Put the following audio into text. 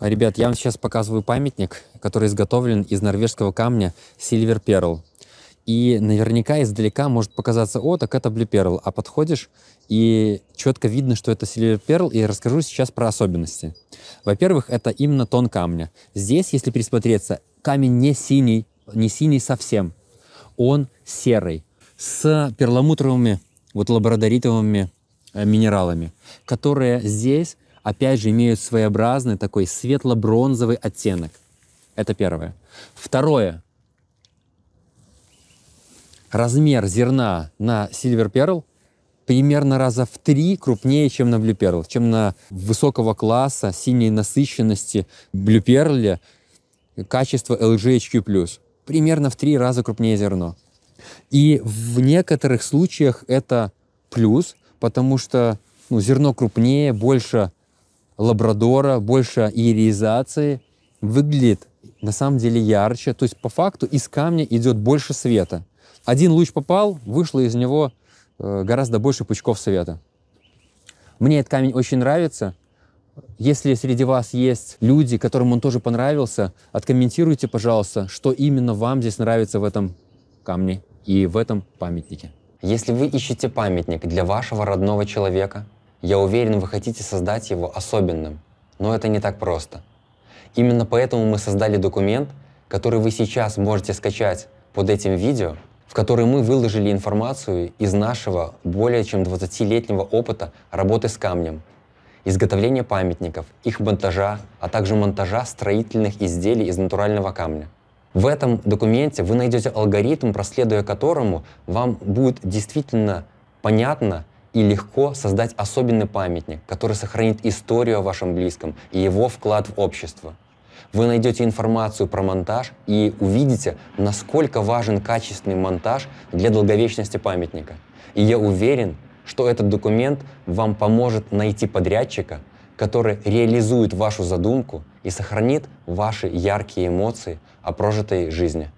А, ребят, я вам сейчас показываю памятник, который изготовлен из норвежского камня Silver Pearl. И наверняка издалека может показаться, о, так это Blue Pearl. А подходишь, и четко видно, что это Silver Pearl. И расскажу сейчас про особенности. Во-первых, это именно тон камня. Здесь, если присмотреться, камень не синий, не синий совсем. Он серый, с перламутровыми, вот лабрадоритовыми э, минералами, которые здесь опять же, имеют своеобразный такой светло-бронзовый оттенок. Это первое. Второе. Размер зерна на Silver Pearl примерно раза в три крупнее, чем на Blue Pearl, чем на высокого класса, синей насыщенности Blue Pearl, качество LGHQ+. Примерно в три раза крупнее зерно. И в некоторых случаях это плюс, потому что ну, зерно крупнее, больше лабрадора, больше иеризации, выглядит на самом деле ярче. То есть по факту из камня идет больше света. Один луч попал, вышло из него э, гораздо больше пучков света. Мне этот камень очень нравится. Если среди вас есть люди, которым он тоже понравился, откомментируйте, пожалуйста, что именно вам здесь нравится в этом камне и в этом памятнике. Если вы ищете памятник для вашего родного человека, я уверен, вы хотите создать его особенным, но это не так просто. Именно поэтому мы создали документ, который вы сейчас можете скачать под этим видео, в который мы выложили информацию из нашего более чем 20-летнего опыта работы с камнем, изготовления памятников, их монтажа, а также монтажа строительных изделий из натурального камня. В этом документе вы найдете алгоритм, проследуя которому вам будет действительно понятно, и легко создать особенный памятник, который сохранит историю о вашем близком и его вклад в общество. Вы найдете информацию про монтаж и увидите, насколько важен качественный монтаж для долговечности памятника. И я уверен, что этот документ вам поможет найти подрядчика, который реализует вашу задумку и сохранит ваши яркие эмоции о прожитой жизни.